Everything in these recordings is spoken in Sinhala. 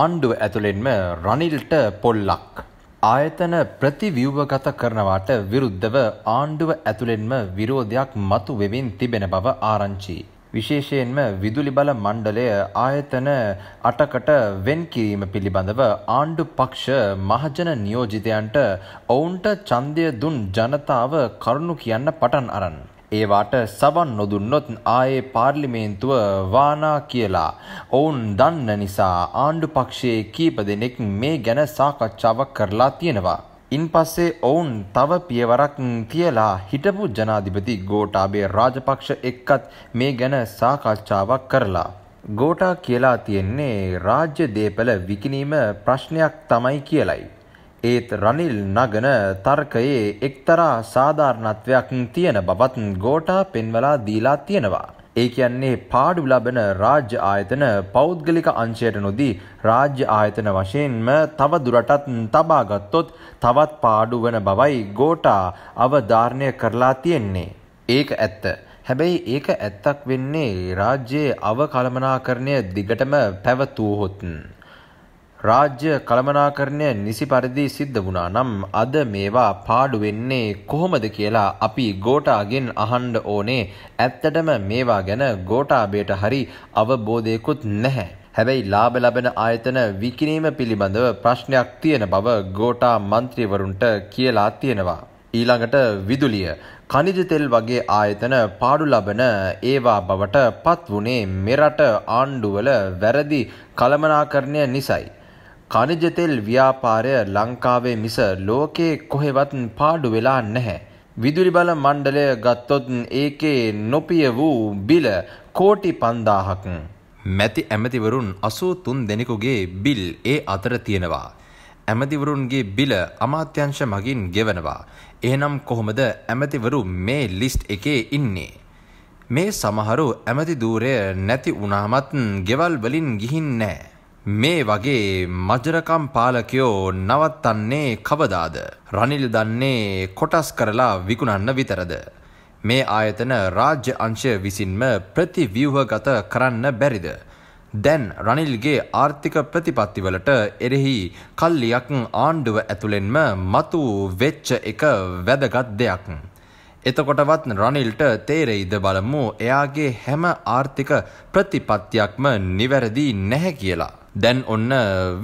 ආණ්ඩුව ඇතුළෙන්ම රනිල්ට පොල්ලක්. ආයතන ප්‍රතිව්‍යවගත කරනවාට විරුද්ධව ආණ්ඩුව ඇතුළෙන්ම විරෝධයක් මතු වෙමින් තිබෙන බව ආරංචි. විශේෂයෙන්ම විදුලි බල මණ්ඩලය ආයතන අටකට වෙන් කිරීම පිළිබඳව ආණ්ඩු පක්ෂ මහජන නියෝජිතයන්ට ඔවුන්ට ඡන්දය දුන් ජනතාව කරුණු කියන්න පටන් අරන්. ඒවාට සවන් නොදුන්නොත් ආයේ පාර්ලිමේන්තුව වානා කියලා. ඔවුන් දන්න නිසා ආණ්ඩු පක්ෂයේ කීප දෙනෙක් මේ ගැන සාකච්ඡාවක් කරලා තියෙනවා. ඉන් පස්සේ ඔවුන් තව පියවරක් තියලා හිටපු ජනාධිපති ගෝටාබේ රාජපක්ෂ එක්කත් මේ ගැන සාකච්ඡාවක් කරලා. ගෝටා කියලා තියෙන්නේ රාජ්‍ය දේපල විකිනීම ප්‍රශ්නයක් තමයි කියලයි. ඒත් රනිල් නගන තර්කයේ එක්තරා සාධාරණත්වයක් තියෙන බවත් ගෝටා පෙන්වලා දීලා තියෙනවා. ඒ කියන්නේ පාඩු ලබන රාජ්‍ය ආයතන පෞද්ගලික අංශයට නොදී රාජ්‍ය ආයතන වශයෙන්ම තව දුරටත් තබාගත්තොත් තවත් පාඩු වන බවයි ගෝටා අවධාරණය කරලා තියෙන්නේ. ඒක ඇත්ත. හැබැයි ඒක ඇත්තක් වෙන්නේ රාජ්‍යයේ අවකළමනාකරණය දිගටම පැවතූහොත්න්. රාජ්‍ය කළමනාකරණය නිසි පරිදි සිද්ධ වුණා නම් අද මේවා පාඩු වෙන්නේ කොහොමද කියලා අපි ගෝටාගෙන් අහන්ඩ ඕනේ ඇත්තටම මේවා ගැන ගෝටාබේට හරි අවබෝධයකුත් නැහැ. හැබැයි ලාබ ලබන ආයතන විකිනීම පිළිබඳව ප්‍රශ්නයක් තියෙන බව ගෝටා මන්ත්‍රීවරුන්ට කියලා තියෙනවා. ඊළඟට විදුලිය කනිජ තෙල් වගේ ආයතන පාඩු ලබන ඒවා බවට පත් වුණේ මෙරට ආණ්ඩුවල වැරදි කළමනාකරණය නිසයි. කනිජ තෙල් ව්‍යාපාරය ලංකාවේ මිස ලෝකේ කොහෙවත් පාඩු වෙලා නැහැ. විදුලි බල මණ්ඩලය ගත්තොත් ඒකේ නොපිය වූ බිල කෝටි 5000ක්. මැති ඇමතිවරුන් 83 දෙනෙකුගේ බිල් ඒ අතර තියෙනවා. ඇමතිවරුන්ගේ බිල අමාත්‍යංශ මගින් ගෙවනවා. එහෙනම් කොහොමද ඇමතිවරු මේ ලිස්ට් එකේ ඉන්නේ. මේ සමහරු ඇමති දූරය නැති වුණාමත් ගෙවල් වලින් ගිහින් නෑ. මේ වගේ මජරකම් පාලකයෝ නවත්තන්නේ කවදාද. රනිල් දන්නේ කොටස් කරලා විකුණන්න විතරද. මේ ආයතන රාජ්‍ය අංශය විසින්ම ප්‍රතිවියහගත කරන්න බැරිද. දැන් රනිල්ගේ ආර්ථික ප්‍රතිපත්තිවලට එරෙහි කල්ලියක් ආණ්ඩුව ඇතුළෙන්ම මතු වෙච්ච එක වැදගත් දෙයක්. එතකොටවත් රනිල්ට තේරෙයිද බලමු එයාගේ හැම ආර්ථික ප්‍රතිපත්තියක්ම නිවැරදි නැහැ කියලා. දැන් ඔන්න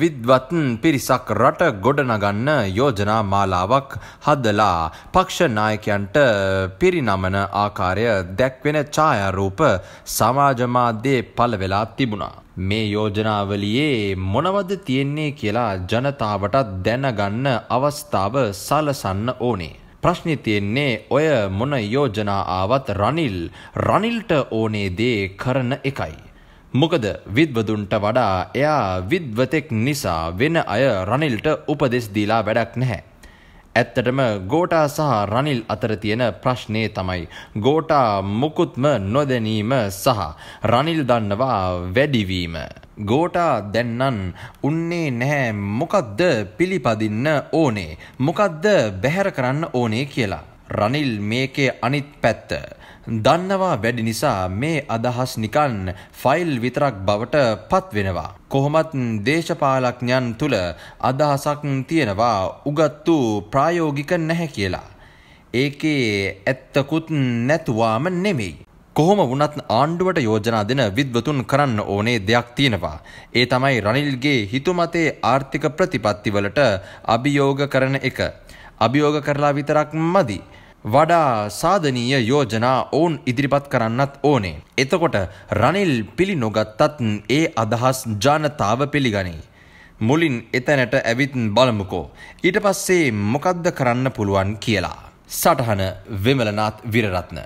විද්වත් පිරිසක් රට ගොඩනගන්න යෝජනා මාලාවක් හදලා පක්ෂ නායකයන්ට පිරිනමන ආකාරය දැක්වෙන ඡායාරූප සමාජ මාධ්‍යයේ පළවෙලා තිබුණා. මේ යෝජනාවලියේ මොනවද තියෙන්නේ කියලා ජනතාවටත් දැනගන්න අවස්ථාව සලසන්න ඕනේ. ප්‍රශ්නි තියෙන්නේ ඔය මොන යෝජනා ආවත් රනිල් රනිල්ට ඕනේ දේ කරන එකයි. මොකද විද්වදුන්ට වඩා එයා විද්වතෙක් නිසා වෙන අය රනිල්ට උපදෙස් දීලා වැඩක් නැහැ. ඇත්තටම ගෝටා සහ රනිල් අතර තියෙන ප්‍රශ්නේ තමයි ගෝටා මුකුත්ම නොදැනීම සහ රනිල් දන්නවා වැඩිවීම. ගෝටා දැන්නන් උන්නේ නැහැ මොකක්ද පිළිපදින්න ඕනේ මොකක්ද බැහැර කරන්න ඕනේ කියලා. රනිල් මේකේ අනිත් පැත්ත. දන්නවා වැඩි නිසා මේ අදහස් නිකන් ෆයිල් විතරක් බවට පත්වෙනවා. කොහොමත් දේශපාලඥයන් තුළ අදහසක් තියෙනවා උගත්තු ප්‍රායෝගික නැහැ කියලා. ඒකේ ඇත්තකුත් නැතුවාම නෙමෙයි. කොහොම වුණත් ආණ්ඩුවට යෝජනා දෙන විද්වතුන් කරන්න ඕනේ දෙයක් තියෙනවා. ඒ තමයි රනිල්ගේ හිතුමතේ ආර්ථික ප්‍රතිපත්තිවලට අභියෝග කරන එක. අභියෝග කරලා විතරක් මදි. වඩා සාධනීය යෝජනා ඔවුන් ඉදිරිපත් කරන්නත් ඕනේ. එතකොට රනිල් පිළි නොගත්තත් ඒ අදහස් ජනතාව පිළිගනී. මුලින් එතැනට ඇවිත් බලමුකෝ. ඊට පස්සේ මොකද්ද කරන්න පුළුවන් කියලා. සටහන විමලනාත් විරරත්න.